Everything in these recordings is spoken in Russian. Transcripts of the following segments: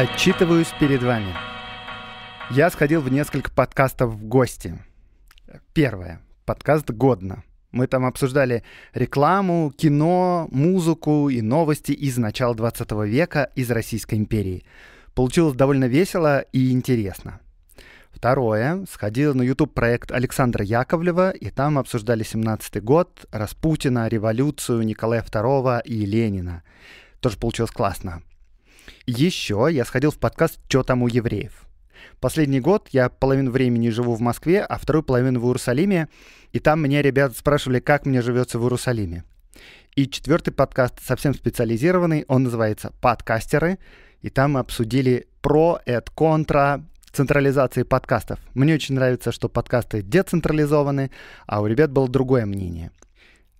Отчитываюсь перед вами. Я сходил в несколько подкастов в гости. Первое. Подкаст «Годно». Мы там обсуждали рекламу, кино, музыку и новости из начала 20 века из Российской империи. Получилось довольно весело и интересно. Второе. Сходил на YouTube проект Александра Яковлева, и там обсуждали 17-й год, Распутина, революцию, Николая II и Ленина. Тоже получилось классно. Еще я сходил в подкаст «Чё там у евреев?». Последний год я половину времени живу в Москве, а вторую половину в Иерусалиме, и там меня ребята спрашивали, как мне живется в Иерусалиме. И четвертый подкаст совсем специализированный, он называется «Подкастеры», и там мы обсудили про, эд, контра, централизации подкастов. Мне очень нравится, что подкасты децентрализованы, а у ребят было другое мнение.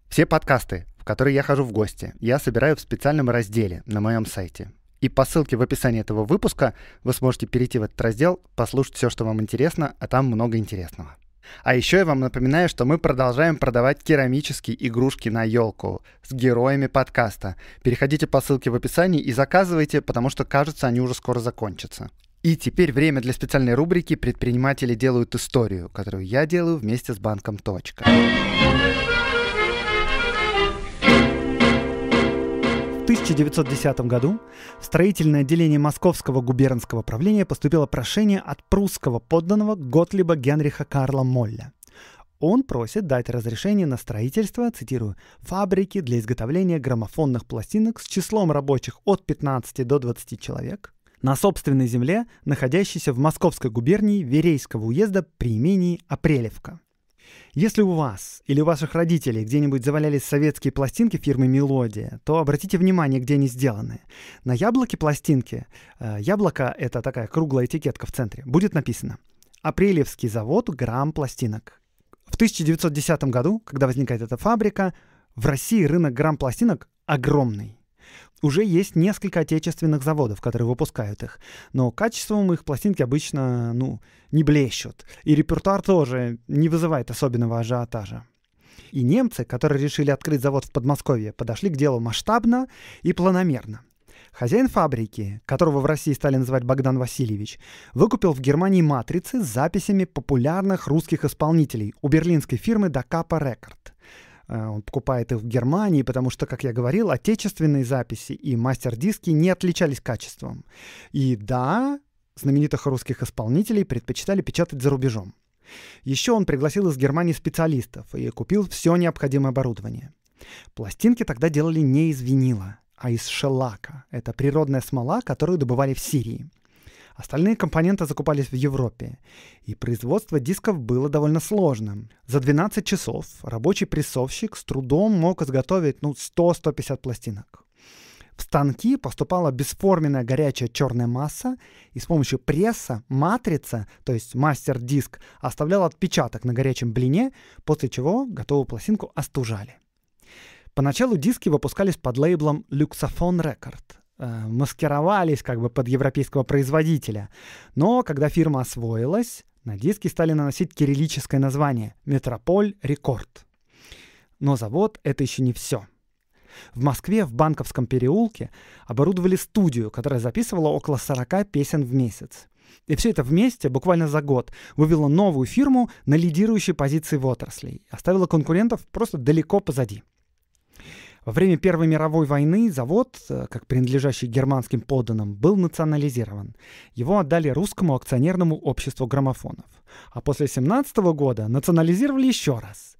Все подкасты, в которые я хожу в гости, я собираю в специальном разделе на моем сайте. И по ссылке в описании этого выпуска вы сможете перейти в этот раздел, послушать все, что вам интересно, а там много интересного. А еще я вам напоминаю, что мы продолжаем продавать керамические игрушки на елку с героями подкаста. Переходите по ссылке в описании и заказывайте, потому что, кажется, они уже скоро закончатся. И теперь время для специальной рубрики «Предприниматели делают историю», которую я делаю вместе с банком «Точка». 1910 году в строительное отделение Московского губернского правления поступило прошение от прусского подданного Готлиба Генриха Карла Молля. Он просит дать разрешение на строительство, цитирую, «фабрики для изготовления граммофонных пластинок с числом рабочих от 15 до 20 человек на собственной земле, находящейся в Московской губернии Верейского уезда при имении Апрелевка». Если у вас или у ваших родителей где-нибудь завалялись советские пластинки фирмы «Мелодия», то обратите внимание, где они сделаны. На яблоке пластинки, э, яблоко — это такая круглая этикетка в центре, будет написано «Апрелевский завод грамм пластинок». В 1910 году, когда возникает эта фабрика, в России рынок грамм пластинок огромный. Уже есть несколько отечественных заводов, которые выпускают их, но качеством их пластинки обычно, ну, не блещут, и репертуар тоже не вызывает особенного ажиотажа. И немцы, которые решили открыть завод в Подмосковье, подошли к делу масштабно и планомерно. Хозяин фабрики, которого в России стали называть Богдан Васильевич, выкупил в Германии матрицы с записями популярных русских исполнителей у берлинской фирмы Дакапа Рекорд. Э, он покупает их в Германии, потому что, как я говорил, отечественные записи и мастер-диски не отличались качеством. И да, знаменитых русских исполнителей предпочитали печатать за рубежом. Еще он пригласил из Германии специалистов и купил все необходимое оборудование. Пластинки тогда делали не из винила, а из шелака. Это природная смола, которую добывали в Сирии. Остальные компоненты закупались в Европе, и производство дисков было довольно сложным. За 12 часов рабочий прессовщик с трудом мог изготовить ну, 100-150 пластинок. В станки поступала бесформенная горячая черная масса, и с помощью пресса матрица, то есть мастер-диск, оставляла отпечаток на горячем блине, после чего готовую пластинку остужали. Поначалу диски выпускались под лейблом Luxophone Record, Э, маскировались как бы под европейского производителя. Но когда фирма освоилась, на диски стали наносить кириллическое название «Метрополь Рекорд». Но завод — это еще не все. В Москве в Банковском переулке оборудовали студию, которая записывала около 40 песен в месяц. И все это вместе, буквально за год, вывело новую фирму на лидирующие позиции в отрасли, оставило конкурентов просто далеко позади — во время Первой мировой войны завод, э, как принадлежащий германским подданным, был национализирован. Его отдали русскому акционерному обществу граммофонов. А после 17 года национализировали еще раз.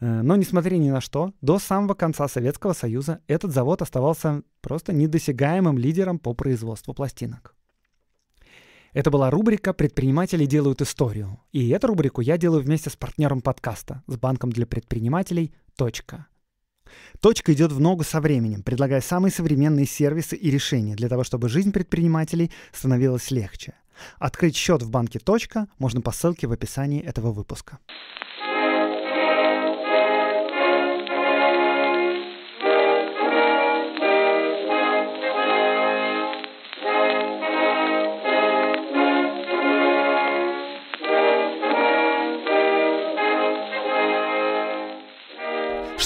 Э, но, несмотря ни на что, до самого конца Советского Союза этот завод оставался просто недосягаемым лидером по производству пластинок. Это была рубрика «Предприниматели делают историю». И эту рубрику я делаю вместе с партнером подкаста, с банком для предпринимателей «Точка». Точка идет в ногу со временем, предлагая самые современные сервисы и решения для того, чтобы жизнь предпринимателей становилась легче. Открыть счет в банке «Точка» можно по ссылке в описании этого выпуска.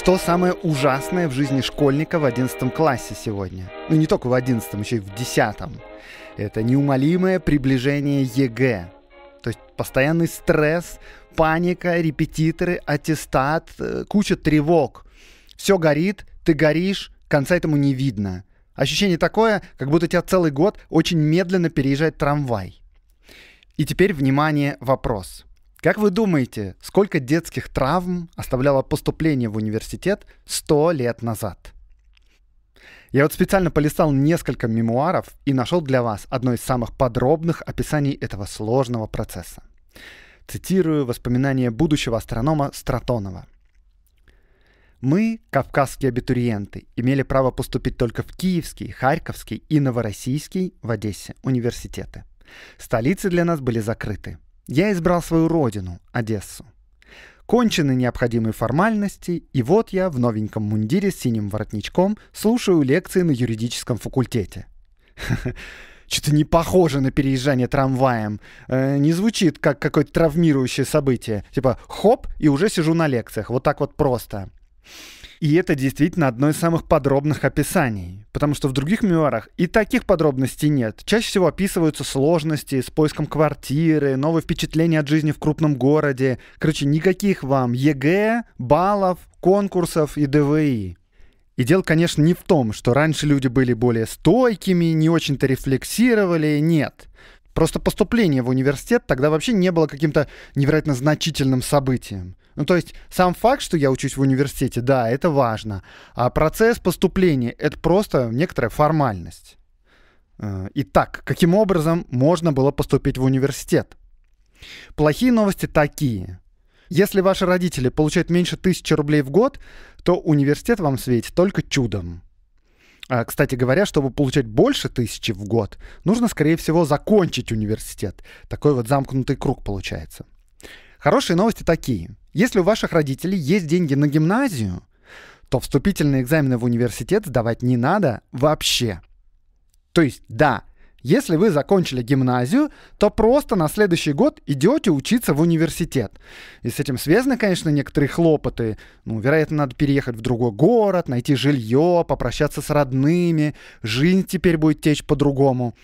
Что самое ужасное в жизни школьника в 11 классе сегодня? Ну не только в 11, еще и в 10. Это неумолимое приближение ЕГЭ. То есть постоянный стресс, паника, репетиторы, аттестат, э, куча тревог. Все горит, ты горишь, конца этому не видно. Ощущение такое, как будто тебя целый год очень медленно переезжает трамвай. И теперь, внимание, вопрос. Как вы думаете, сколько детских травм оставляло поступление в университет 100 лет назад? Я вот специально полистал несколько мемуаров и нашел для вас одно из самых подробных описаний этого сложного процесса. Цитирую воспоминания будущего астронома Стратонова. Мы, кавказские абитуриенты, имели право поступить только в Киевский, Харьковский и Новороссийский в Одессе университеты. Столицы для нас были закрыты – я избрал свою родину, Одессу. Кончены необходимые формальности, и вот я в новеньком мундире с синим воротничком слушаю лекции на юридическом факультете. Что-то не похоже на переезжание трамваем. Э, не звучит как какое-то травмирующее событие. Типа хоп, и уже сижу на лекциях. Вот так вот просто. И это действительно одно из самых подробных описаний, потому что в других мемуарах и таких подробностей нет. Чаще всего описываются сложности с поиском квартиры, новые впечатления от жизни в крупном городе. Короче, никаких вам ЕГЭ, баллов, конкурсов и ДВИ. И дело, конечно, не в том, что раньше люди были более стойкими, не очень-то рефлексировали, нет. Просто поступление в университет тогда вообще не было каким-то невероятно значительным событием. Ну, то есть сам факт, что я учусь в университете, да, это важно. А процесс поступления — это просто некоторая формальность. Э, итак, каким образом можно было поступить в университет? Плохие новости такие. Если ваши родители получают меньше тысячи рублей в год, то университет вам светит только чудом. А, кстати говоря, чтобы получать больше тысячи в год, нужно, скорее всего, закончить университет. Такой вот замкнутый круг получается. Хорошие новости такие. Если у ваших родителей есть деньги на гимназию, то вступительные экзамены в университет сдавать не надо вообще. То есть, да, если вы закончили гимназию, то просто на следующий год идете учиться в университет. И с этим связаны, конечно, некоторые хлопоты. Ну, вероятно, надо переехать в другой город, найти жилье, попрощаться с родными, жизнь теперь будет течь по-другому.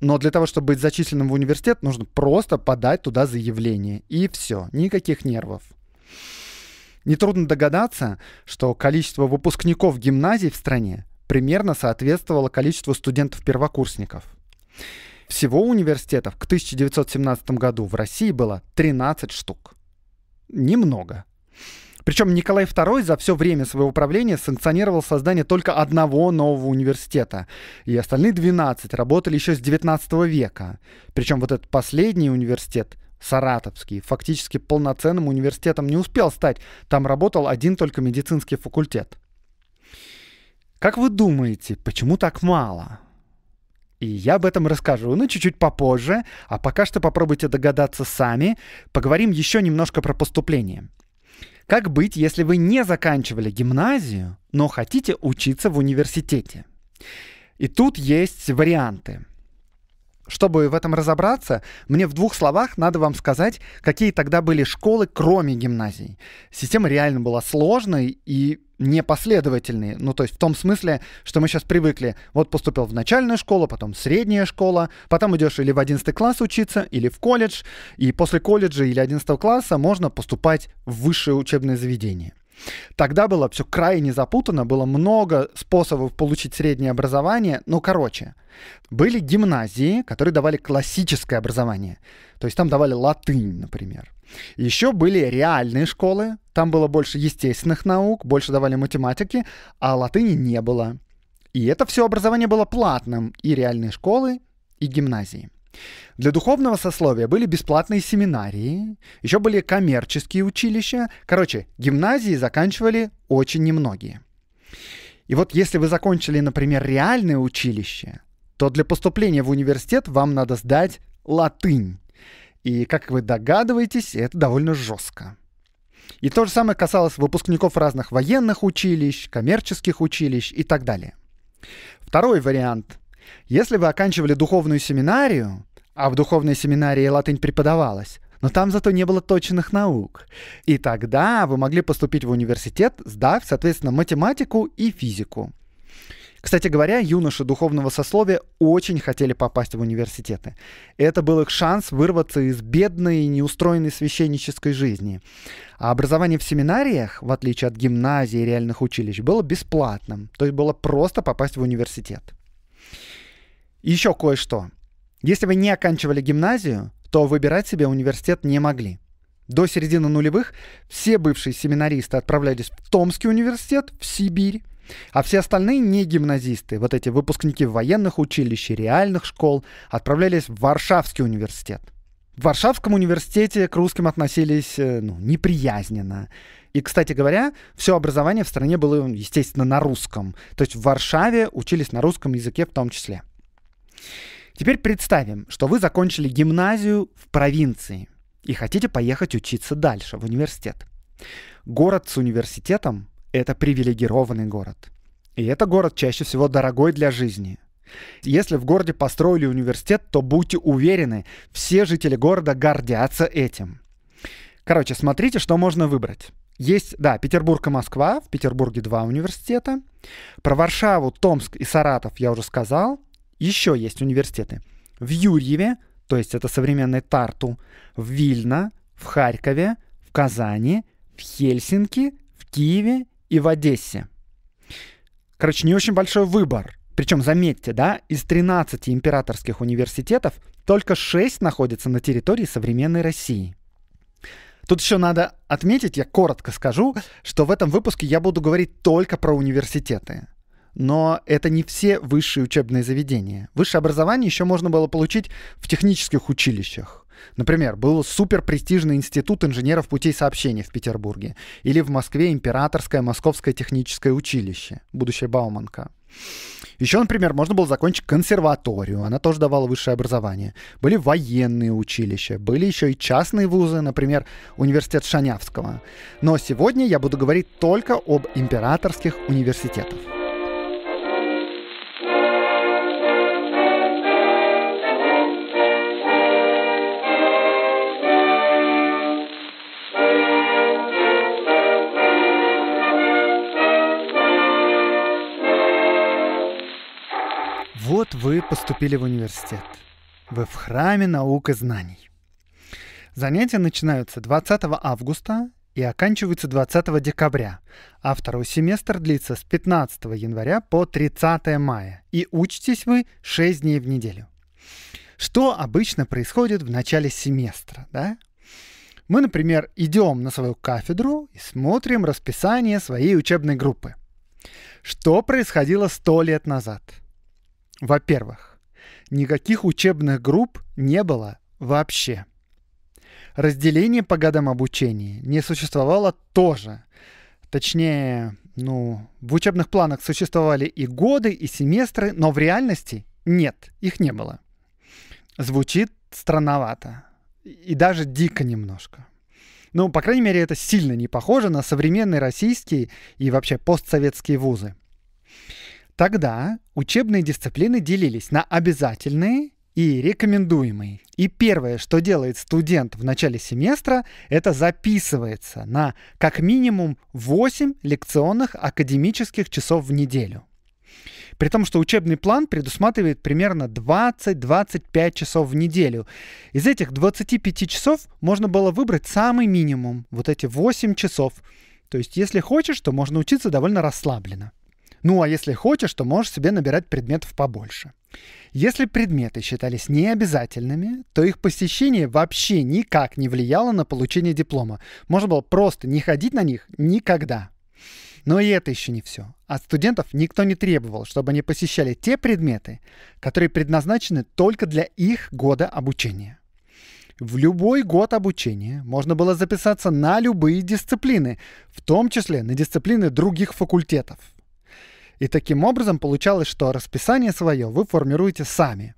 Но для того, чтобы быть зачисленным в университет, нужно просто подать туда заявление. И все. Никаких нервов. Нетрудно догадаться, что количество выпускников гимназий в стране примерно соответствовало количеству студентов-первокурсников. Всего университетов к 1917 году в России было 13 штук. Немного. Причем Николай II за все время своего правления санкционировал создание только одного нового университета, и остальные 12 работали еще с 19 века. Причем вот этот последний университет, Саратовский, фактически полноценным университетом не успел стать, там работал один только медицинский факультет. Как вы думаете, почему так мало? И я об этом расскажу, но ну, чуть-чуть попозже, а пока что попробуйте догадаться сами. Поговорим еще немножко про поступление. Как быть, если вы не заканчивали гимназию, но хотите учиться в университете? И тут есть варианты. Чтобы в этом разобраться, мне в двух словах надо вам сказать, какие тогда были школы, кроме гимназий. Система реально была сложной, и непоследовательные. Ну, то есть в том смысле, что мы сейчас привыкли. Вот поступил в начальную школу, потом средняя школа, потом идешь или в 11 класс учиться, или в колледж, и после колледжа или 11 класса можно поступать в высшее учебное заведение. Тогда было все крайне запутано, было много способов получить среднее образование. Ну, короче, были гимназии, которые давали классическое образование. То есть там давали латынь, например. Еще были реальные школы, там было больше естественных наук, больше давали математики, а латыни не было. И это все образование было платным, и реальные школы, и гимназии. Для духовного сословия были бесплатные семинарии, еще были коммерческие училища. Короче, гимназии заканчивали очень немногие. И вот если вы закончили, например, реальное училище, то для поступления в университет вам надо сдать латынь. И, как вы догадываетесь, это довольно жестко. И то же самое касалось выпускников разных военных училищ, коммерческих училищ и так далее. Второй вариант если вы оканчивали духовную семинарию, а в духовной семинарии латынь преподавалась, но там зато не было точных наук. И тогда вы могли поступить в университет, сдав, соответственно, математику и физику. Кстати говоря, юноши духовного сословия очень хотели попасть в университеты. Это был их шанс вырваться из бедной и неустроенной священнической жизни. А образование в семинариях, в отличие от гимназии и реальных училищ, было бесплатным. То есть было просто попасть в университет. Еще кое-что. Если вы не оканчивали гимназию, то выбирать себе университет не могли. До середины нулевых все бывшие семинаристы отправлялись в Томский университет, в Сибирь, а все остальные не гимназисты, вот эти выпускники военных училищ и реальных школ, отправлялись в Варшавский университет. В Варшавском университете к русским относились э, ну, неприязненно. И, кстати говоря, все образование в стране было, естественно, на русском. То есть в Варшаве учились на русском языке в том числе. Теперь представим, что вы закончили гимназию в провинции и хотите поехать учиться дальше, в университет. Город с университетом – это привилегированный город. И это город чаще всего дорогой для жизни. Если в городе построили университет, то будьте уверены, все жители города гордятся этим. Короче, смотрите, что можно выбрать. Есть, да, Петербург и Москва, в Петербурге два университета. Про Варшаву, Томск и Саратов я уже сказал. Еще есть университеты. В Юрьеве, то есть это современный Тарту, в Вильно, в Харькове, в Казани, в Хельсинки, в Киеве и в Одессе. Короче, не очень большой выбор. Причем, заметьте, да, из 13 императорских университетов только 6 находятся на территории современной России. Тут еще надо отметить, я коротко скажу, что в этом выпуске я буду говорить только про университеты но это не все высшие учебные заведения. Высшее образование еще можно было получить в технических училищах. Например, был суперпрестижный институт инженеров путей сообщения в Петербурге или в Москве Императорское Московское техническое училище, будущее Бауманка. Еще, например, можно было закончить консерваторию, она тоже давала высшее образование. Были военные училища, были еще и частные вузы, например, университет Шанявского. Но сегодня я буду говорить только об императорских университетах. вот вы поступили в университет. Вы в храме наук и знаний. Занятия начинаются 20 августа и оканчиваются 20 декабря, а второй семестр длится с 15 января по 30 мая, и учитесь вы 6 дней в неделю. Что обычно происходит в начале семестра, да? Мы, например, идем на свою кафедру и смотрим расписание своей учебной группы. Что происходило 100 лет назад – во-первых, никаких учебных групп не было вообще. Разделение по годам обучения не существовало тоже. Точнее, ну, в учебных планах существовали и годы, и семестры, но в реальности нет, их не было. Звучит странновато. И даже дико немножко. Ну, по крайней мере, это сильно не похоже на современные российские и вообще постсоветские вузы – Тогда учебные дисциплины делились на обязательные и рекомендуемые. И первое, что делает студент в начале семестра, это записывается на как минимум 8 лекционных академических часов в неделю. При том, что учебный план предусматривает примерно 20-25 часов в неделю. Из этих 25 часов можно было выбрать самый минимум, вот эти 8 часов. То есть, если хочешь, то можно учиться довольно расслабленно. Ну а если хочешь, то можешь себе набирать предметов побольше. Если предметы считались необязательными, то их посещение вообще никак не влияло на получение диплома. Можно было просто не ходить на них никогда. Но и это еще не все. От студентов никто не требовал, чтобы они посещали те предметы, которые предназначены только для их года обучения. В любой год обучения можно было записаться на любые дисциплины, в том числе на дисциплины других факультетов. И таким образом получалось, что расписание свое вы формируете сами.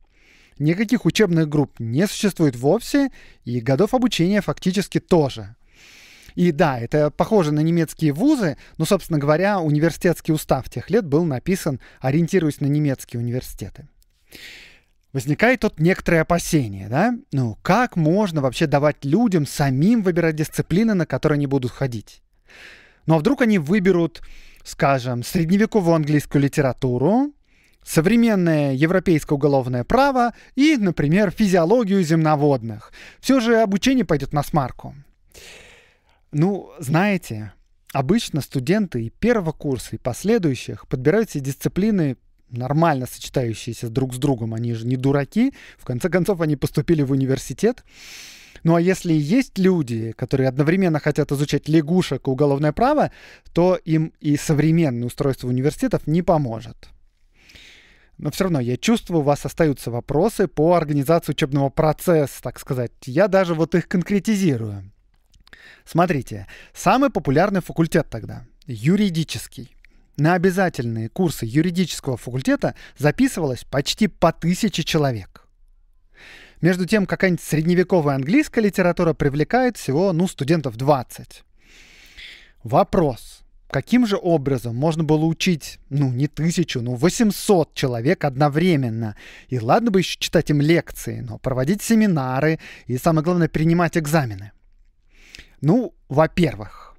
Никаких учебных групп не существует вовсе, и годов обучения фактически тоже. И да, это похоже на немецкие вузы, но, собственно говоря, университетский устав тех лет был написан, ориентируясь на немецкие университеты. Возникает тут некоторое опасение, да? Ну, как можно вообще давать людям самим выбирать дисциплины, на которые они будут ходить? Ну, а вдруг они выберут скажем, средневековую английскую литературу, современное европейское уголовное право и, например, физиологию земноводных. Все же обучение пойдет на смарку. Ну, знаете, обычно студенты и первого курса, и последующих подбирают себе дисциплины нормально сочетающиеся друг с другом. Они же не дураки. В конце концов, они поступили в университет. Ну а если есть люди, которые одновременно хотят изучать лягушек и уголовное право, то им и современное устройство университетов не поможет. Но все равно я чувствую, у вас остаются вопросы по организации учебного процесса, так сказать. Я даже вот их конкретизирую. Смотрите, самый популярный факультет тогда – юридический. На обязательные курсы юридического факультета записывалось почти по тысяче человек. Между тем, какая-нибудь средневековая английская литература привлекает всего, ну, студентов 20. Вопрос. Каким же образом можно было учить, ну, не тысячу, ну, 800 человек одновременно? И ладно бы еще читать им лекции, но проводить семинары и, самое главное, принимать экзамены. Ну, во-первых,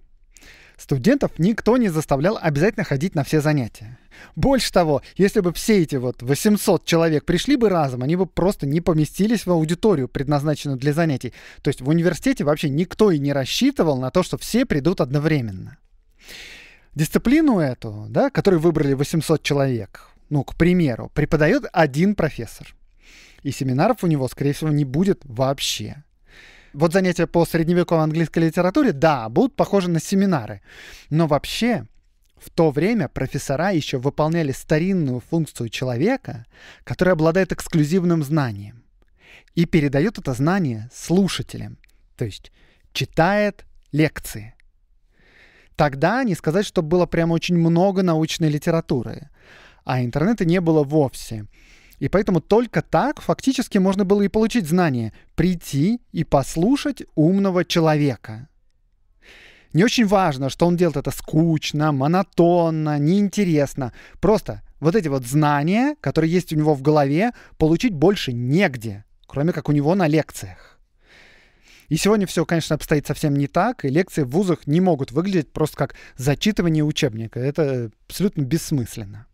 Студентов никто не заставлял обязательно ходить на все занятия. Больше того, если бы все эти вот 800 человек пришли бы разом, они бы просто не поместились в аудиторию, предназначенную для занятий. То есть в университете вообще никто и не рассчитывал на то, что все придут одновременно. Дисциплину эту, да, которую выбрали 800 человек, ну, к примеру, преподает один профессор. И семинаров у него, скорее всего, не будет вообще вот занятия по средневековой английской литературе, да, будут похожи на семинары. Но вообще в то время профессора еще выполняли старинную функцию человека, который обладает эксклюзивным знанием и передает это знание слушателям, то есть читает лекции. Тогда не сказать, что было прямо очень много научной литературы, а интернета не было вовсе — и поэтому только так фактически можно было и получить знания — прийти и послушать умного человека. Не очень важно, что он делает это скучно, монотонно, неинтересно. Просто вот эти вот знания, которые есть у него в голове, получить больше негде, кроме как у него на лекциях. И сегодня все, конечно, обстоит совсем не так, и лекции в вузах не могут выглядеть просто как зачитывание учебника. Это абсолютно бессмысленно.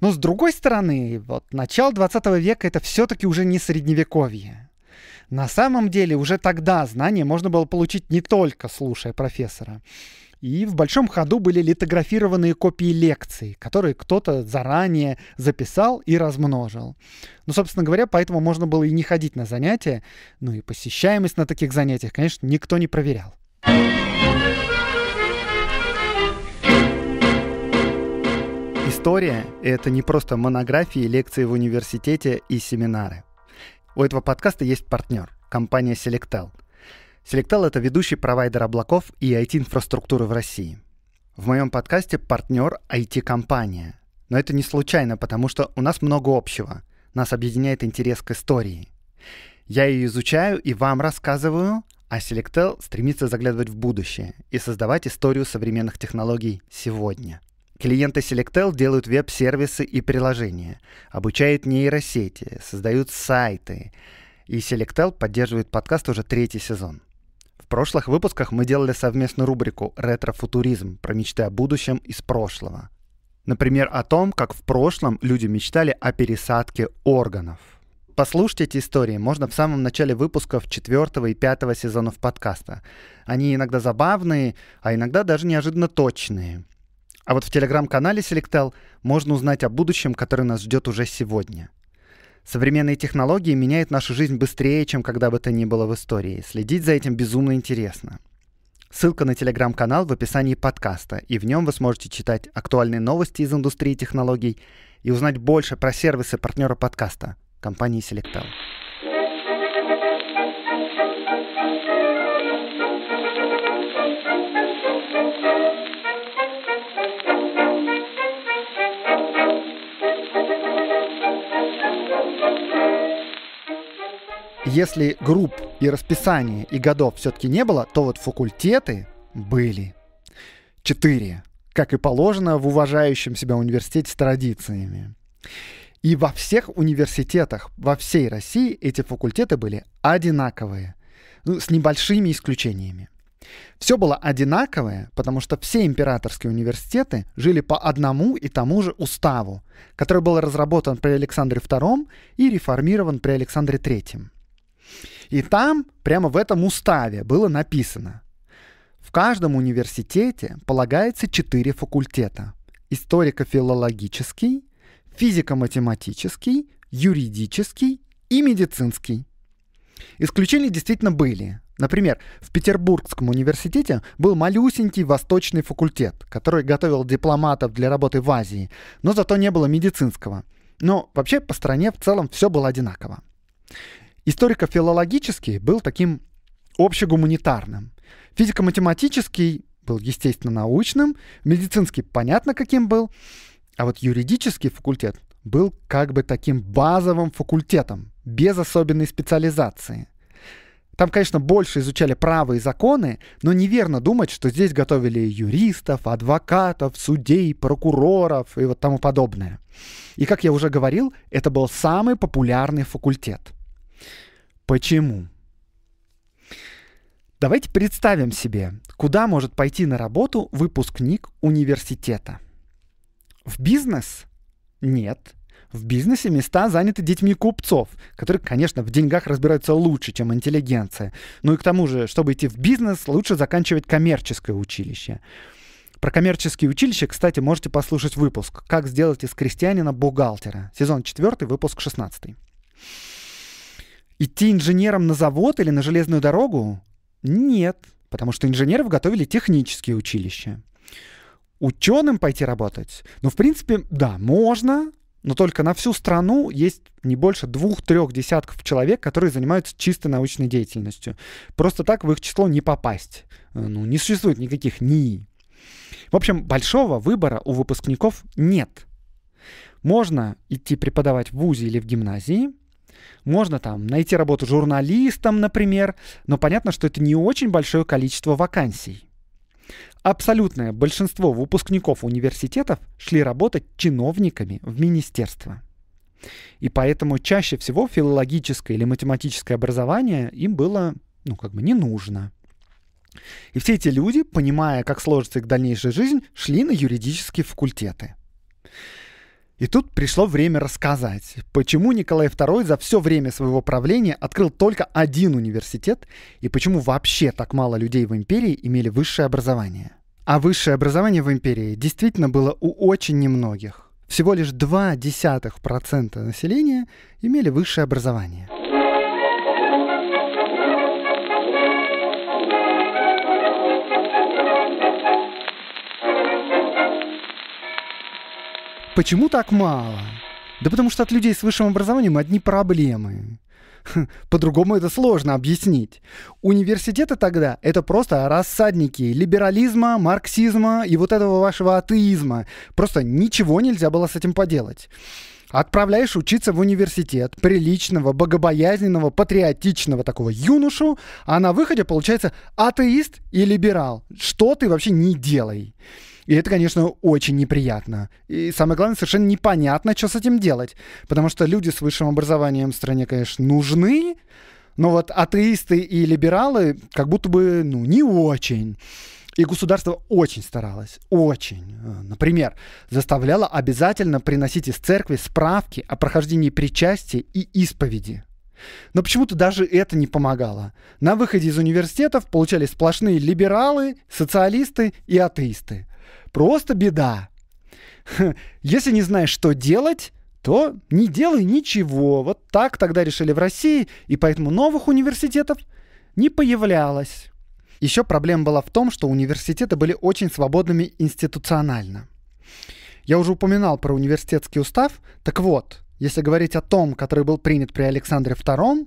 Но с другой стороны, вот начало 20 века это все-таки уже не средневековье. На самом деле уже тогда знания можно было получить не только слушая профессора. И в большом ходу были литографированные копии лекций, которые кто-то заранее записал и размножил. Ну, собственно говоря, поэтому можно было и не ходить на занятия, ну и посещаемость на таких занятиях, конечно, никто не проверял. История — это не просто монографии, лекции в университете и семинары. У этого подкаста есть партнер — компания Selectel. Selectel — это ведущий провайдер облаков и IT-инфраструктуры в России. В моем подкасте партнер — IT-компания. Но это не случайно, потому что у нас много общего. Нас объединяет интерес к истории. Я ее изучаю и вам рассказываю, а Selectel стремится заглядывать в будущее и создавать историю современных технологий сегодня — Клиенты Selectel делают веб-сервисы и приложения, обучают нейросети, создают сайты. И Selectel поддерживает подкаст уже третий сезон. В прошлых выпусках мы делали совместную рубрику «Ретро-футуризм» про мечты о будущем из прошлого. Например, о том, как в прошлом люди мечтали о пересадке органов. Послушать эти истории можно в самом начале выпусков четвертого и пятого сезонов подкаста. Они иногда забавные, а иногда даже неожиданно точные – а вот в телеграм-канале Selectel можно узнать о будущем, которое нас ждет уже сегодня. Современные технологии меняют нашу жизнь быстрее, чем когда бы то ни было в истории. Следить за этим безумно интересно. Ссылка на телеграм-канал в описании подкаста, и в нем вы сможете читать актуальные новости из индустрии технологий и узнать больше про сервисы партнера подкаста, компании Selectel. если групп и расписаний и годов все-таки не было, то вот факультеты были. Четыре. Как и положено в уважающем себя университете с традициями. И во всех университетах, во всей России эти факультеты были одинаковые, ну, с небольшими исключениями. Все было одинаковое, потому что все императорские университеты жили по одному и тому же уставу, который был разработан при Александре II и реформирован при Александре III. И там, прямо в этом уставе, было написано, в каждом университете полагается четыре факультета. Историко-филологический, физико-математический, юридический и медицинский. Исключения действительно были. Например, в Петербургском университете был малюсенький восточный факультет, который готовил дипломатов для работы в Азии, но зато не было медицинского. Но вообще по стране в целом все было одинаково. Историко-филологический был таким общегуманитарным. Физико-математический был, естественно, научным, медицинский понятно каким был, а вот юридический факультет был как бы таким базовым факультетом, без особенной специализации. Там, конечно, больше изучали право и законы, но неверно думать, что здесь готовили юристов, адвокатов, судей, прокуроров и вот тому подобное. И, как я уже говорил, это был самый популярный факультет – Почему? Давайте представим себе, куда может пойти на работу выпускник университета. В бизнес? Нет. В бизнесе места заняты детьми купцов, которые, конечно, в деньгах разбираются лучше, чем интеллигенция. Ну и к тому же, чтобы идти в бизнес, лучше заканчивать коммерческое училище. Про коммерческие училища, кстати, можете послушать выпуск «Как сделать из крестьянина бухгалтера». Сезон 4, выпуск 16. Идти инженером на завод или на железную дорогу? Нет, потому что инженеров готовили технические училища. Ученым пойти работать? Ну, в принципе, да, можно, но только на всю страну есть не больше двух-трех десятков человек, которые занимаются чисто научной деятельностью. Просто так в их число не попасть. Э, ну, не существует никаких ни. В общем, большого выбора у выпускников нет. Можно идти преподавать в ВУЗе или в гимназии – можно там найти работу журналистом, например, но понятно, что это не очень большое количество вакансий. Абсолютное большинство выпускников университетов шли работать чиновниками в министерство. И поэтому чаще всего филологическое или математическое образование им было, ну, как бы не нужно. И все эти люди, понимая, как сложится их дальнейшая жизнь, шли на юридические факультеты – и тут пришло время рассказать, почему Николай II за все время своего правления открыл только один университет и почему вообще так мало людей в империи имели высшее образование. А высшее образование в империи действительно было у очень немногих. Всего лишь 0,2% населения имели высшее образование. Почему так мало? Да потому что от людей с высшим образованием одни проблемы. Хм, По-другому это сложно объяснить. Университеты тогда — это просто рассадники либерализма, марксизма и вот этого вашего атеизма. Просто ничего нельзя было с этим поделать. Отправляешь учиться в университет приличного, богобоязненного, патриотичного такого юношу, а на выходе получается атеист и либерал. Что ты вообще не делай? И это, конечно, очень неприятно. И самое главное, совершенно непонятно, что с этим делать. Потому что люди с высшим образованием в стране, конечно, нужны, но вот атеисты и либералы как будто бы, ну, не очень. И государство очень старалось, очень. Э, например, заставляло обязательно приносить из церкви справки о прохождении причастия и исповеди. Но почему-то даже это не помогало. На выходе из университетов получали сплошные либералы, социалисты и атеисты. Просто беда. Если не знаешь, что делать, то не делай ничего. Вот так тогда решили в России, и поэтому новых университетов не появлялось. Еще проблема была в том, что университеты были очень свободными институционально. Я уже упоминал про университетский устав. Так вот, если говорить о том, который был принят при Александре II,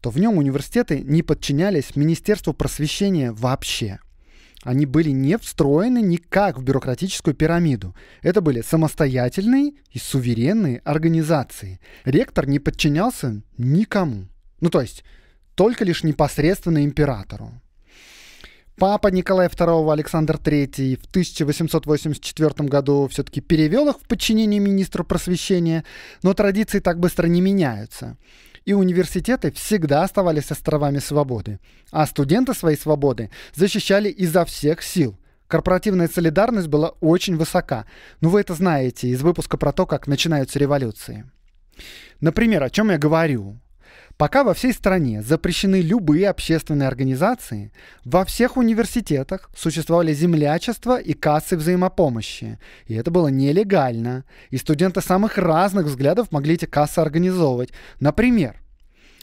то в нем университеты не подчинялись Министерству просвещения вообще – они были не встроены никак в бюрократическую пирамиду. Это были самостоятельные и суверенные организации. Ректор не подчинялся никому. Ну то есть только лишь непосредственно императору. Папа Николай II Александр III в 1884 году все-таки перевел их в подчинение министру просвещения, но традиции так быстро не меняются и университеты всегда оставались островами свободы, а студенты своей свободы защищали изо всех сил. Корпоративная солидарность была очень высока. Ну вы это знаете из выпуска про то, как начинаются революции. Например, о чем я говорю? Пока во всей стране запрещены любые общественные организации, во всех университетах существовали землячества и кассы взаимопомощи. И это было нелегально. И студенты самых разных взглядов могли эти кассы организовывать. Например,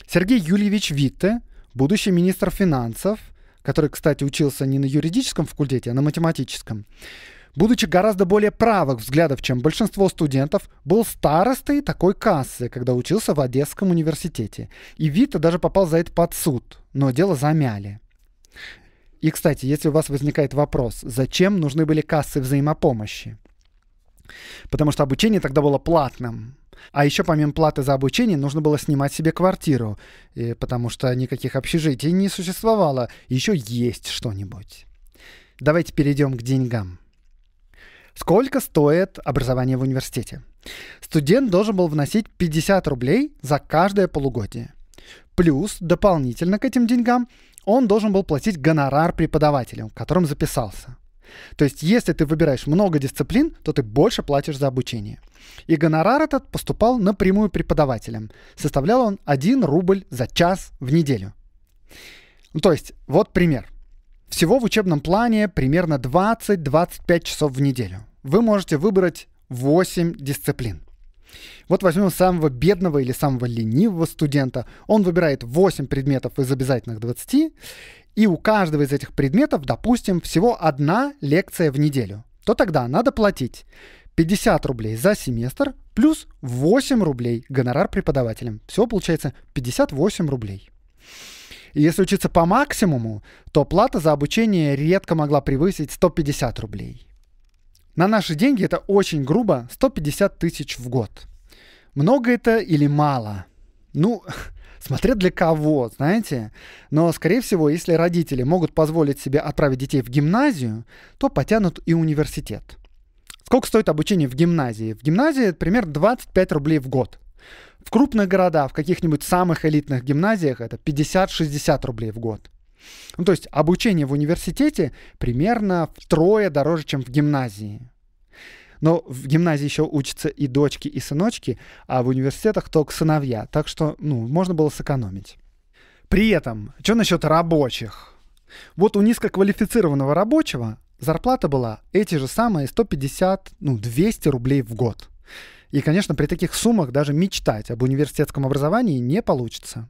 Сергей Юльевич Витте, будущий министр финансов, который, кстати, учился не на юридическом факультете, а на математическом, будучи гораздо более правых взглядов, чем большинство студентов, был старостой такой кассы, когда учился в Одесском университете. И Вита даже попал за это под суд, но дело замяли. И, кстати, если у вас возникает вопрос, зачем нужны были кассы взаимопомощи? Потому что обучение тогда было платным. А еще помимо платы за обучение нужно было снимать себе квартиру, э, потому что никаких общежитий не существовало. Еще есть что-нибудь. Давайте перейдем к деньгам. Сколько стоит образование в университете? Студент должен был вносить 50 рублей за каждое полугодие. Плюс, дополнительно к этим деньгам, он должен был платить гонорар преподавателям, которым записался. То есть, если ты выбираешь много дисциплин, то ты больше платишь за обучение. И гонорар этот поступал напрямую преподавателям. Составлял он 1 рубль за час в неделю. Ну, то есть, вот пример – всего в учебном плане примерно 20-25 часов в неделю. Вы можете выбрать 8 дисциплин. Вот возьмем самого бедного или самого ленивого студента. Он выбирает 8 предметов из обязательных 20, и у каждого из этих предметов, допустим, всего одна лекция в неделю. То тогда надо платить 50 рублей за семестр плюс 8 рублей гонорар преподавателям. Все получается 58 рублей. И если учиться по максимуму, то плата за обучение редко могла превысить 150 рублей. На наши деньги это очень грубо 150 тысяч в год. Много это или мало? Ну, смотря для кого, знаете. Но, скорее всего, если родители могут позволить себе отправить детей в гимназию, то потянут и университет. Сколько стоит обучение в гимназии? В гимназии примерно 25 рублей в год. В крупных городах, в каких-нибудь самых элитных гимназиях это 50-60 рублей в год. Ну, то есть обучение в университете примерно втрое дороже, чем в гимназии. Но в гимназии еще учатся и дочки, и сыночки, а в университетах только сыновья. Так что, ну, можно было сэкономить. При этом, что насчет рабочих? Вот у низкоквалифицированного рабочего зарплата была эти же самые 150, ну, 200 рублей в год. И, конечно, при таких суммах даже мечтать об университетском образовании не получится.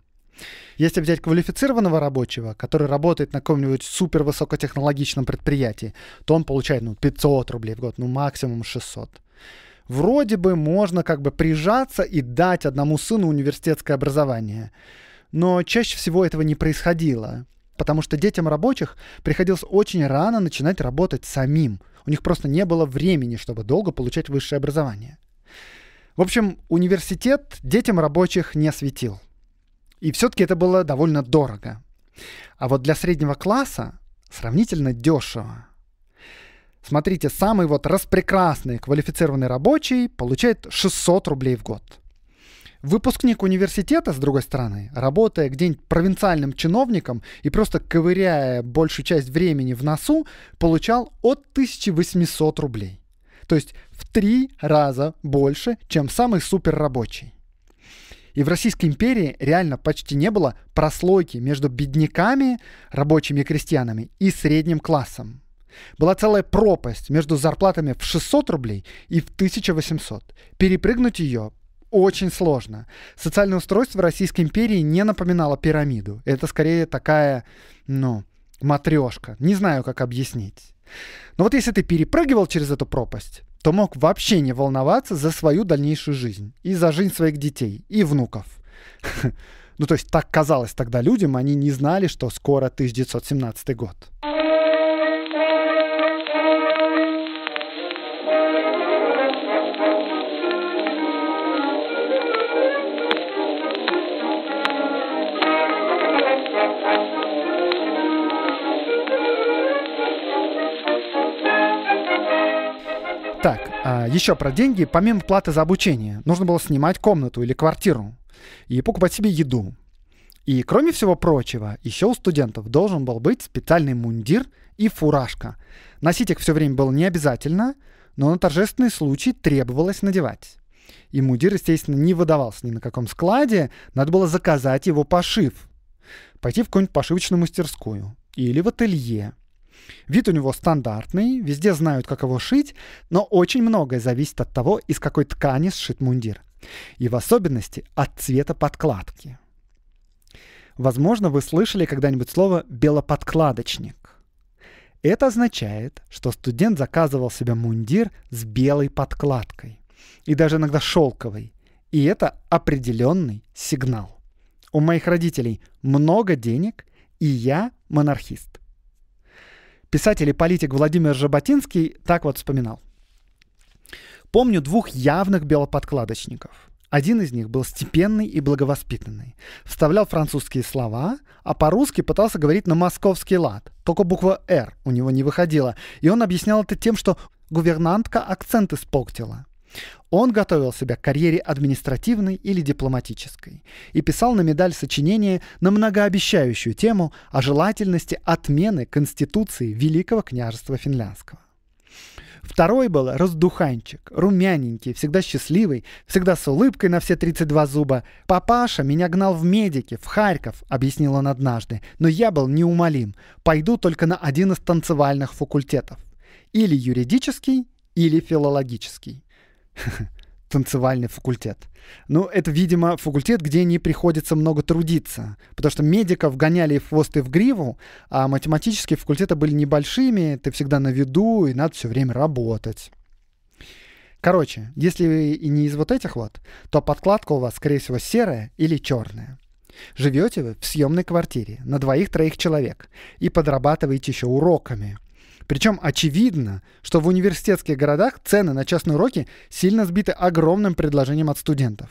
Если взять квалифицированного рабочего, который работает на каком-нибудь супервысокотехнологичном предприятии, то он получает ну, 500 рублей в год, ну максимум 600. Вроде бы можно как бы прижаться и дать одному сыну университетское образование. Но чаще всего этого не происходило, потому что детям рабочих приходилось очень рано начинать работать самим. У них просто не было времени, чтобы долго получать высшее образование. В общем, университет детям рабочих не светил. И все-таки это было довольно дорого. А вот для среднего класса сравнительно дешево. Смотрите, самый вот распрекрасный квалифицированный рабочий получает 600 рублей в год. Выпускник университета, с другой стороны, работая где-нибудь провинциальным чиновником и просто ковыряя большую часть времени в носу, получал от 1800 рублей. То есть в три раза больше, чем самый суперрабочий. И в Российской империи реально почти не было прослойки между бедняками, рабочими и крестьянами, и средним классом. Была целая пропасть между зарплатами в 600 рублей и в 1800. Перепрыгнуть ее очень сложно. Социальное устройство в Российской империи не напоминало пирамиду. Это скорее такая, ну, матрешка. Не знаю, как объяснить. Но вот если ты перепрыгивал через эту пропасть, то мог вообще не волноваться за свою дальнейшую жизнь и за жизнь своих детей и внуков. Ну, то есть так казалось тогда людям, они не знали, что скоро 1917 год. Так, а, еще про деньги. Помимо платы за обучение, нужно было снимать комнату или квартиру и покупать себе еду. И, кроме всего прочего, еще у студентов должен был быть специальный мундир и фуражка. Носить их все время было не обязательно, но на торжественный случай требовалось надевать. И мундир, естественно, не выдавался ни на каком складе, надо было заказать его пошив. Пойти в какую-нибудь пошивочную мастерскую или в ателье. Вид у него стандартный, везде знают, как его шить, но очень многое зависит от того, из какой ткани сшит мундир. И в особенности от цвета подкладки. Возможно, вы слышали когда-нибудь слово «белоподкладочник». Это означает, что студент заказывал себе мундир с белой подкладкой и даже иногда шелковой. И это определенный сигнал. У моих родителей много денег, и я монархист. Писатель и политик Владимир Жаботинский так вот вспоминал. Помню двух явных белоподкладочников. Один из них был степенный и благовоспитанный. Вставлял французские слова, а по-русски пытался говорить на московский лад. Только буква «Р» у него не выходила. И он объяснял это тем, что гувернантка акцент испортила. Он готовил себя к карьере административной или дипломатической и писал на медаль сочинение на многообещающую тему о желательности отмены Конституции Великого княжества Финляндского. Второй был раздуханчик, румяненький, всегда счастливый, всегда с улыбкой на все 32 зуба. «Папаша меня гнал в медики, в Харьков», — объяснил он однажды, — «но я был неумолим. Пойду только на один из танцевальных факультетов. Или юридический, или филологический». танцевальный факультет. Ну, это, видимо, факультет, где не приходится много трудиться, потому что медиков гоняли в хвост, и в гриву, а математические факультеты были небольшими, ты всегда на виду, и надо все время работать. Короче, если вы и не из вот этих вот, то подкладка у вас, скорее всего, серая или черная. Живете вы в съемной квартире на двоих-троих человек и подрабатываете еще уроками – причем очевидно, что в университетских городах цены на частные уроки сильно сбиты огромным предложением от студентов.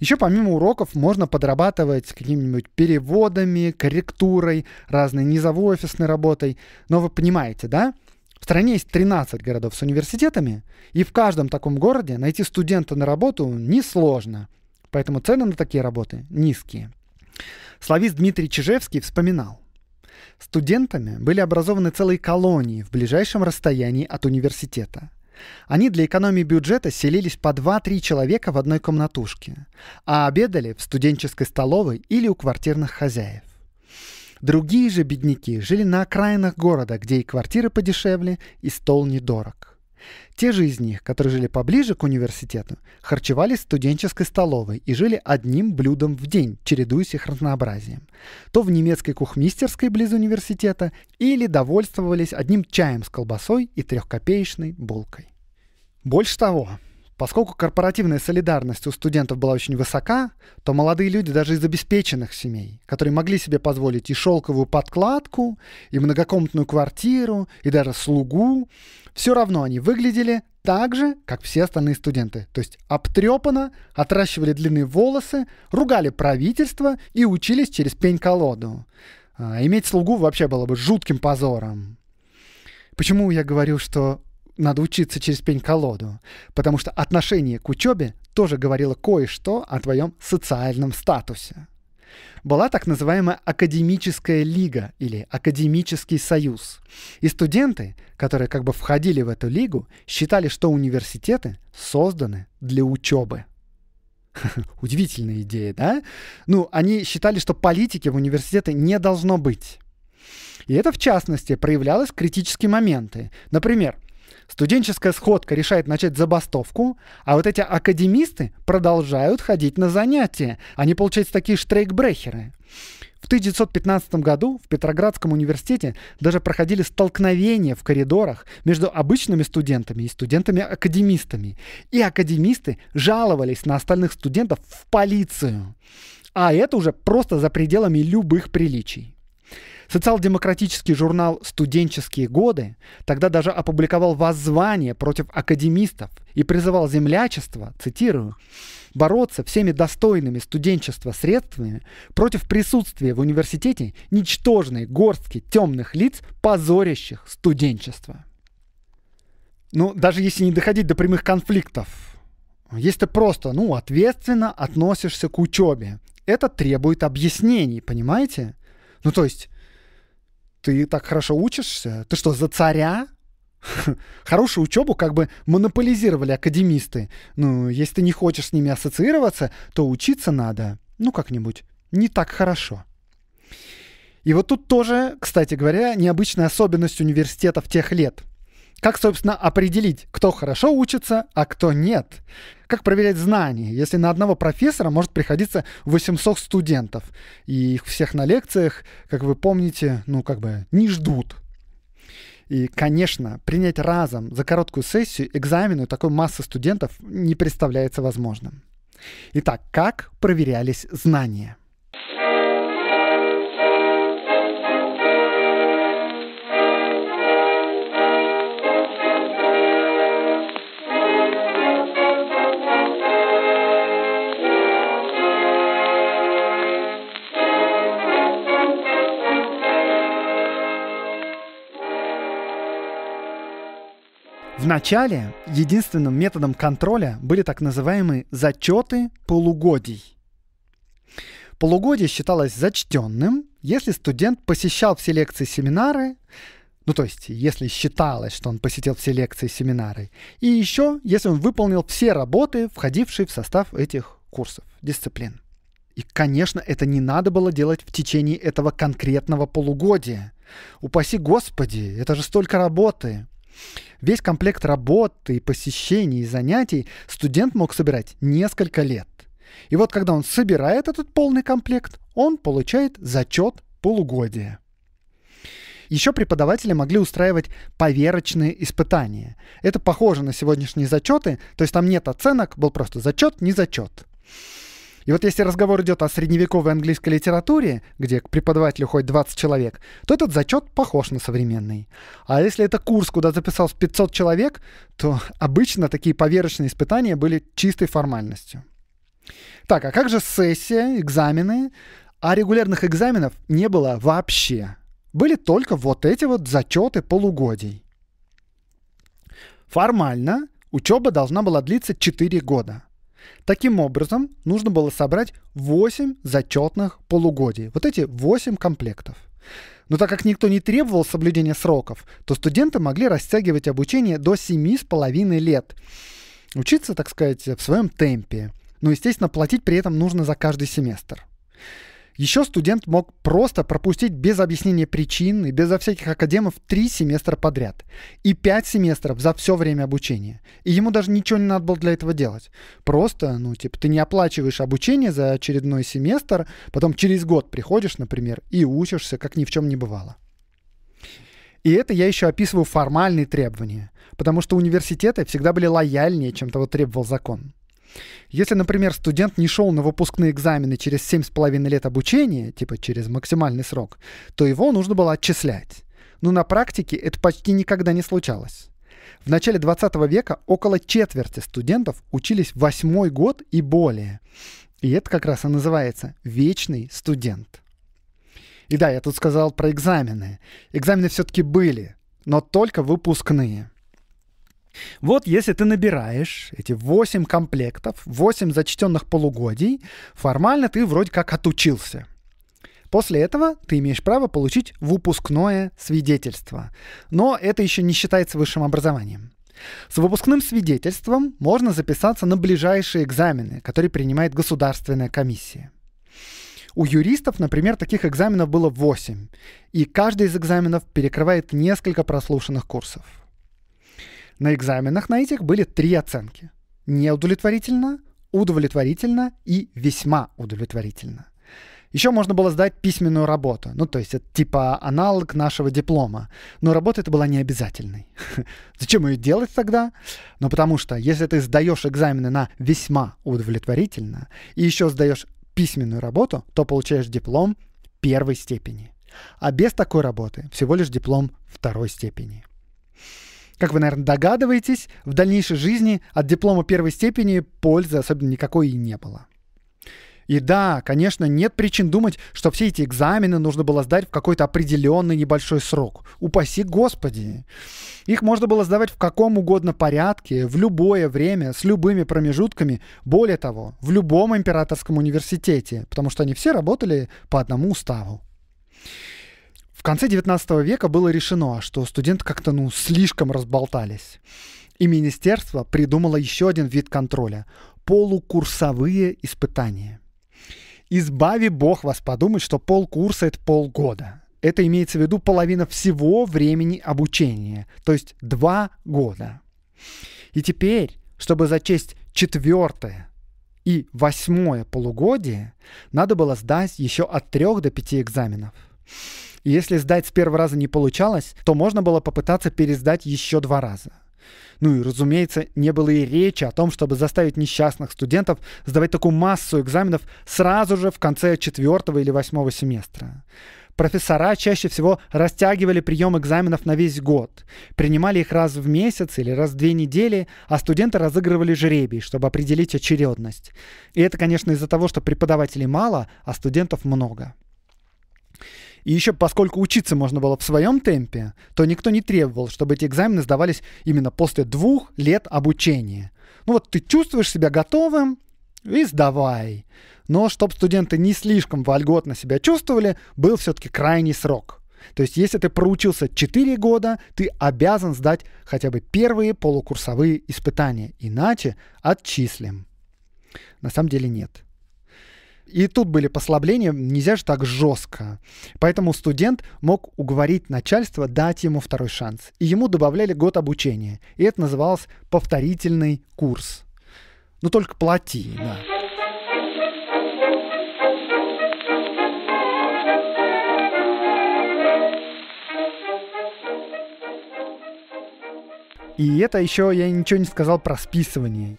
Еще помимо уроков можно подрабатывать какими-нибудь переводами, корректурой, разной низовой офисной работой. Но вы понимаете, да? В стране есть 13 городов с университетами, и в каждом таком городе найти студента на работу несложно. Поэтому цены на такие работы низкие. Славист Дмитрий Чижевский вспоминал – Студентами были образованы целые колонии в ближайшем расстоянии от университета. Они для экономии бюджета селились по 2-3 человека в одной комнатушке, а обедали в студенческой столовой или у квартирных хозяев. Другие же бедняки жили на окраинах города, где и квартиры подешевле, и стол недорог. Те же из них, которые жили поближе к университету, харчевались в студенческой столовой и жили одним блюдом в день, чередуясь их разнообразием. То в немецкой кухмистерской близ университета, или довольствовались одним чаем с колбасой и трехкопеечной булкой. Больше того, Поскольку корпоративная солидарность у студентов была очень высока, то молодые люди даже из обеспеченных семей, которые могли себе позволить и шелковую подкладку, и многокомнатную квартиру, и даже слугу, все равно они выглядели так же, как все остальные студенты. То есть обтрепано, отращивали длинные волосы, ругали правительство и учились через пень-колоду. А, иметь слугу вообще было бы жутким позором. Почему я говорю, что надо учиться через пень-колоду, потому что отношение к учебе тоже говорило кое-что о твоем социальном статусе. Была так называемая академическая лига или академический союз. И студенты, которые как бы входили в эту лигу, считали, что университеты созданы для учебы. Удивительная идея, да? Ну, они считали, что политики в университете не должно быть. И это, в частности, проявлялось в критические моменты. Например, Студенческая сходка решает начать забастовку, а вот эти академисты продолжают ходить на занятия. Они, получаются такие штрейкбрехеры. В 1915 году в Петроградском университете даже проходили столкновения в коридорах между обычными студентами и студентами-академистами. И академисты жаловались на остальных студентов в полицию. А это уже просто за пределами любых приличий. Социал-демократический журнал «Студенческие годы» тогда даже опубликовал воззвание против академистов и призывал землячество, цитирую, бороться всеми достойными студенчества средствами против присутствия в университете ничтожной горстки темных лиц, позорящих студенчество. Ну, даже если не доходить до прямых конфликтов, если ты просто, ну, ответственно относишься к учебе, это требует объяснений, понимаете? Ну, то есть, ты так хорошо учишься? Ты что, за царя? Хорошую учебу как бы монополизировали академисты. Ну, если ты не хочешь с ними ассоциироваться, то учиться надо. Ну, как-нибудь. Не так хорошо. И вот тут тоже, кстати говоря, необычная особенность университета в тех лет. Как, собственно, определить, кто хорошо учится, а кто нет? Как проверять знания, если на одного профессора может приходиться 800 студентов, и их всех на лекциях, как вы помните, ну как бы не ждут? И, конечно, принять разом за короткую сессию экзамены такой массы студентов не представляется возможным. Итак, как проверялись знания? Вначале единственным методом контроля были так называемые зачеты полугодий. Полугодие считалось зачтенным, если студент посещал все лекции семинары, ну то есть если считалось, что он посетил все лекции семинары, и еще если он выполнил все работы, входившие в состав этих курсов, дисциплин. И, конечно, это не надо было делать в течение этого конкретного полугодия. Упаси Господи, это же столько работы. Весь комплект работы и посещений и занятий студент мог собирать несколько лет. И вот когда он собирает этот полный комплект, он получает зачет полугодия. Еще преподаватели могли устраивать поверочные испытания. Это похоже на сегодняшние зачеты, то есть там нет оценок, был просто зачет, не зачет. И вот если разговор идет о средневековой английской литературе, где к преподавателю ходит 20 человек, то этот зачет похож на современный. А если это курс, куда записалось 500 человек, то обычно такие поверочные испытания были чистой формальностью. Так, а как же сессия, экзамены? А регулярных экзаменов не было вообще. Были только вот эти вот зачеты полугодий. Формально учеба должна была длиться 4 года. Таким образом, нужно было собрать 8 зачетных полугодий. Вот эти 8 комплектов. Но так как никто не требовал соблюдения сроков, то студенты могли растягивать обучение до 7,5 лет. Учиться, так сказать, в своем темпе. Но, естественно, платить при этом нужно за каждый семестр. Еще студент мог просто пропустить без объяснения причин и безо всяких академов три семестра подряд. И пять семестров за все время обучения. И ему даже ничего не надо было для этого делать. Просто, ну, типа, ты не оплачиваешь обучение за очередной семестр, потом через год приходишь, например, и учишься, как ни в чем не бывало. И это я еще описываю формальные требования, потому что университеты всегда были лояльнее, чем того требовал закон. Если, например, студент не шел на выпускные экзамены через 7,5 лет обучения, типа через максимальный срок, то его нужно было отчислять. Но на практике это почти никогда не случалось. В начале 20 века около четверти студентов учились восьмой год и более. И это как раз и называется «вечный студент». И да, я тут сказал про экзамены. Экзамены все-таки были, но только выпускные. Вот если ты набираешь эти 8 комплектов, 8 зачтенных полугодий, формально ты вроде как отучился. После этого ты имеешь право получить выпускное свидетельство. Но это еще не считается высшим образованием. С выпускным свидетельством можно записаться на ближайшие экзамены, которые принимает государственная комиссия. У юристов, например, таких экзаменов было 8, и каждый из экзаменов перекрывает несколько прослушанных курсов. На экзаменах на этих были три оценки. Неудовлетворительно, удовлетворительно и весьма удовлетворительно. Еще можно было сдать письменную работу, ну то есть это типа аналог нашего диплома, но работа это была не обязательной. Зачем ее делать тогда? Ну потому что если ты сдаешь экзамены на весьма удовлетворительно и еще сдаешь письменную работу, то получаешь диплом первой степени. А без такой работы всего лишь диплом второй степени. Как вы, наверное, догадываетесь, в дальнейшей жизни от диплома первой степени пользы особенно никакой и не было. И да, конечно, нет причин думать, что все эти экзамены нужно было сдать в какой-то определенный небольшой срок. Упаси Господи! Их можно было сдавать в каком угодно порядке, в любое время, с любыми промежутками, более того, в любом императорском университете, потому что они все работали по одному уставу. В конце 19 века было решено, что студенты как-то ну, слишком разболтались. И министерство придумало еще один вид контроля – полукурсовые испытания. Избави бог вас подумать, что полкурса – это полгода. Это имеется в виду половина всего времени обучения, то есть два года. И теперь, чтобы зачесть четвертое и восьмое полугодие, надо было сдать еще от трех до пяти экзаменов. И если сдать с первого раза не получалось, то можно было попытаться пересдать еще два раза. Ну и, разумеется, не было и речи о том, чтобы заставить несчастных студентов сдавать такую массу экзаменов сразу же в конце четвертого или восьмого семестра. Профессора чаще всего растягивали прием экзаменов на весь год, принимали их раз в месяц или раз в две недели, а студенты разыгрывали жребий, чтобы определить очередность. И это, конечно, из-за того, что преподавателей мало, а студентов много. И еще, поскольку учиться можно было в своем темпе, то никто не требовал, чтобы эти экзамены сдавались именно после двух лет обучения. Ну вот ты чувствуешь себя готовым, и сдавай. Но чтобы студенты не слишком вольготно себя чувствовали, был все-таки крайний срок. То есть если ты проучился 4 года, ты обязан сдать хотя бы первые полукурсовые испытания, иначе отчислим. На самом деле нет. И тут были послабления, нельзя же так жестко. Поэтому студент мог уговорить начальство дать ему второй шанс. И ему добавляли год обучения. И это называлось повторительный курс. Но ну, только плати, да. И это еще я ничего не сказал про списывание.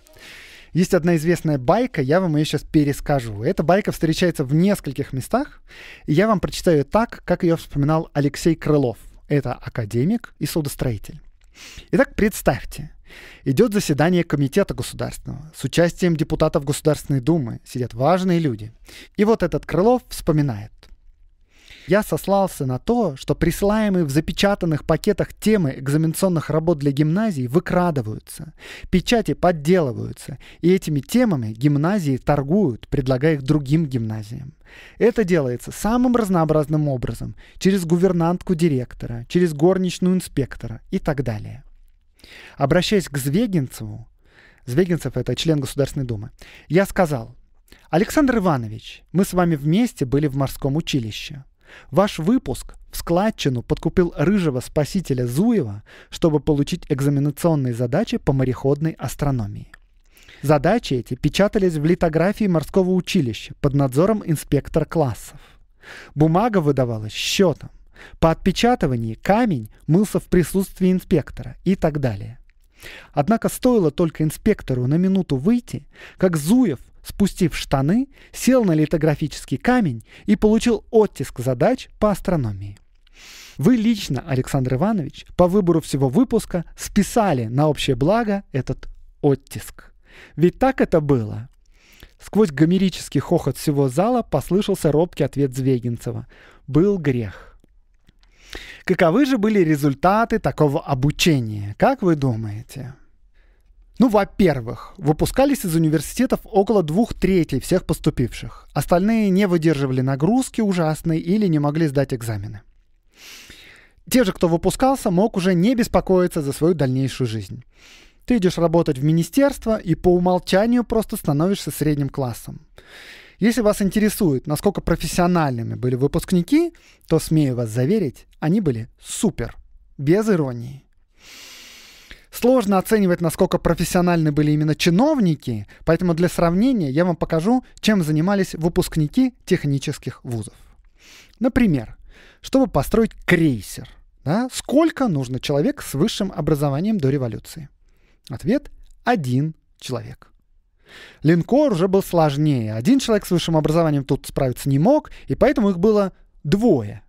Есть одна известная байка, я вам ее сейчас перескажу. Эта байка встречается в нескольких местах, и я вам прочитаю так, как ее вспоминал Алексей Крылов. Это академик и судостроитель. Итак, представьте, идет заседание Комитета Государственного с участием депутатов Государственной Думы. Сидят важные люди. И вот этот Крылов вспоминает. Я сослался на то, что присылаемые в запечатанных пакетах темы экзаменационных работ для гимназий выкрадываются, печати подделываются, и этими темами гимназии торгуют, предлагая их другим гимназиям. Это делается самым разнообразным образом, через гувернантку директора, через горничную инспектора и так далее. Обращаясь к Звегинцеву, Звегинцев — это член Государственной Думы, я сказал, «Александр Иванович, мы с вами вместе были в морском училище. Ваш выпуск в складчину подкупил рыжего спасителя Зуева, чтобы получить экзаменационные задачи по мореходной астрономии. Задачи эти печатались в литографии морского училища под надзором инспектора классов. Бумага выдавалась счетом. По отпечатывании камень мылся в присутствии инспектора и так далее. Однако стоило только инспектору на минуту выйти, как Зуев спустив штаны, сел на литографический камень и получил оттиск задач по астрономии. Вы лично, Александр Иванович, по выбору всего выпуска списали на общее благо этот оттиск. Ведь так это было. Сквозь гомерический хохот всего зала послышался робкий ответ Звегинцева. Был грех. Каковы же были результаты такого обучения, как вы думаете? Ну, во-первых, выпускались из университетов около двух третей всех поступивших. Остальные не выдерживали нагрузки ужасной или не могли сдать экзамены. Те же, кто выпускался, мог уже не беспокоиться за свою дальнейшую жизнь. Ты идешь работать в министерство и по умолчанию просто становишься средним классом. Если вас интересует, насколько профессиональными были выпускники, то, смею вас заверить, они были супер, без иронии. Сложно оценивать, насколько профессиональны были именно чиновники, поэтому для сравнения я вам покажу, чем занимались выпускники технических вузов. Например, чтобы построить крейсер, да, сколько нужно человек с высшим образованием до революции? Ответ – один человек. Линкор уже был сложнее. Один человек с высшим образованием тут справиться не мог, и поэтому их было двое.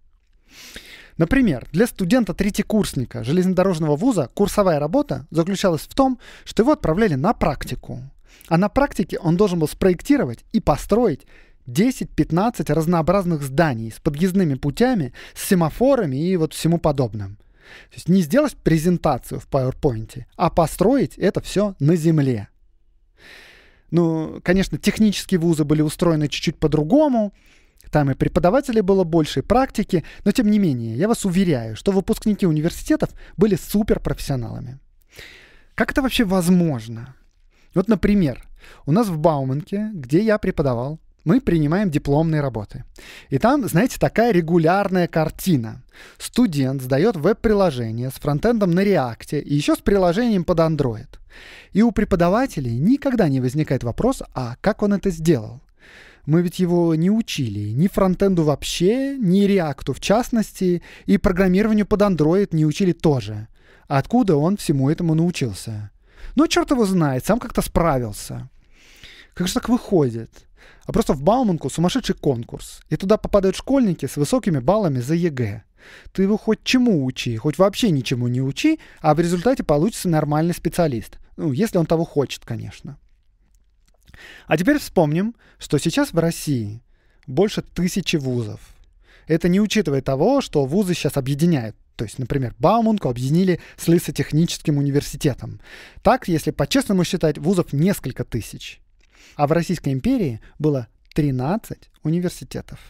Например, для студента-третьекурсника железнодорожного вуза курсовая работа заключалась в том, что его отправляли на практику. А на практике он должен был спроектировать и построить 10-15 разнообразных зданий с подъездными путями, с семафорами и вот всему подобным. То есть не сделать презентацию в PowerPoint, а построить это все на земле. Ну, конечно, технические вузы были устроены чуть-чуть по-другому, там и преподавателей было больше, и практики, но тем не менее, я вас уверяю, что выпускники университетов были суперпрофессионалами. Как это вообще возможно? Вот, например, у нас в Бауманке, где я преподавал, мы принимаем дипломные работы. И там, знаете, такая регулярная картина. Студент сдает веб-приложение с фронтендом на React и еще с приложением под Android. И у преподавателей никогда не возникает вопрос, а как он это сделал? Мы ведь его не учили. Ни фронтенду вообще, ни реакту в частности, и программированию под Android не учили тоже. Откуда он всему этому научился? Ну, черт его знает, сам как-то справился. Как же так выходит? А просто в Бауманку сумасшедший конкурс, и туда попадают школьники с высокими баллами за ЕГЭ. Ты его хоть чему учи, хоть вообще ничему не учи, а в результате получится нормальный специалист. Ну, если он того хочет, конечно. А теперь вспомним, что сейчас в России больше тысячи вузов. Это не учитывая того, что вузы сейчас объединяют. То есть, например, Бауманку объединили с Лысотехническим университетом. Так, если по-честному считать, вузов несколько тысяч. А в Российской империи было 13 университетов.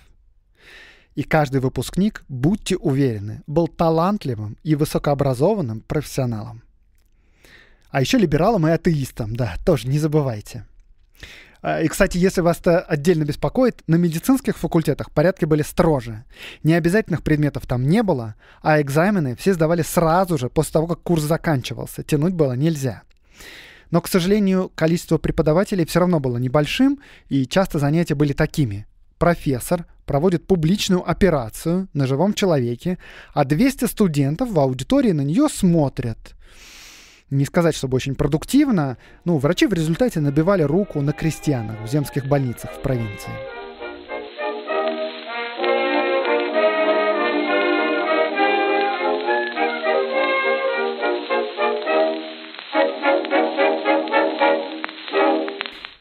И каждый выпускник, будьте уверены, был талантливым и высокообразованным профессионалом. А еще либералом и атеистом, да, тоже не забывайте – а, и, кстати, если вас это отдельно беспокоит, на медицинских факультетах порядки были строже. Необязательных предметов там не было, а экзамены все сдавали сразу же после того, как курс заканчивался. Тянуть было нельзя. Но, к сожалению, количество преподавателей все равно было небольшим, и часто занятия были такими. Профессор проводит публичную операцию на живом человеке, а 200 студентов в аудитории на нее смотрят не сказать, чтобы очень продуктивно, ну, врачи в результате набивали руку на крестьянах в земских больницах в провинции.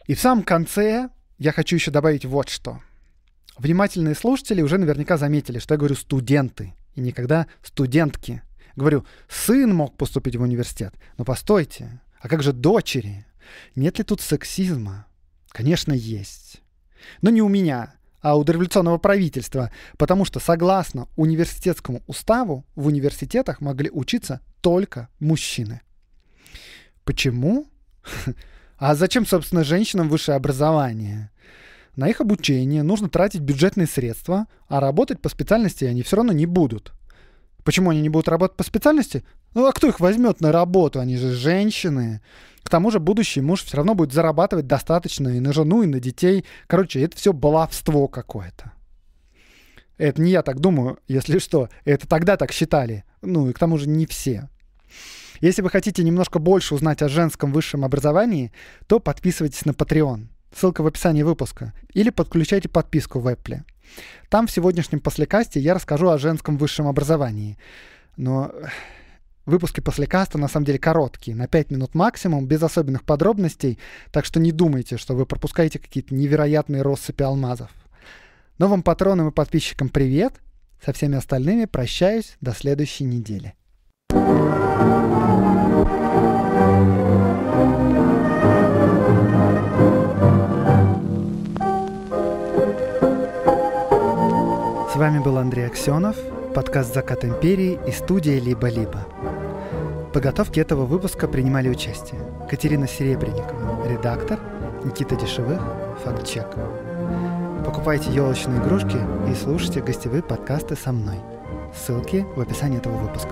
И в самом конце я хочу еще добавить вот что. Внимательные слушатели уже наверняка заметили, что я говорю студенты и никогда студентки. Говорю, сын мог поступить в университет, но постойте, а как же дочери? Нет ли тут сексизма? Конечно, есть. Но не у меня, а у революционного правительства, потому что согласно университетскому уставу в университетах могли учиться только мужчины. Почему? А зачем, собственно, женщинам высшее образование? На их обучение нужно тратить бюджетные средства, а работать по специальности они все равно не будут. Почему они не будут работать по специальности? Ну а кто их возьмет на работу? Они же женщины. К тому же будущий муж все равно будет зарабатывать достаточно и на жену, и на детей. Короче, это все баловство какое-то. Это не я так думаю, если что. Это тогда так считали. Ну и к тому же не все. Если вы хотите немножко больше узнать о женском высшем образовании, то подписывайтесь на Patreon. Ссылка в описании выпуска. Или подключайте подписку в Apple. Там в сегодняшнем послекасте я расскажу о женском высшем образовании. Но э, Выпуски послекаста на самом деле короткие, на 5 минут максимум, без особенных подробностей, так что не думайте, что вы пропускаете какие-то невероятные россыпи алмазов. Новым патронам и подписчикам привет, со всеми остальными прощаюсь до следующей недели. thank you вами был Андрей Аксенов, подкаст «Закат империи» и студия «Либо-либо». В подготовке этого выпуска принимали участие Катерина Серебренникова, редактор, Никита Дешевых, «Фактчек». Покупайте елочные игрушки и слушайте гостевые подкасты со мной. Ссылки в описании этого выпуска.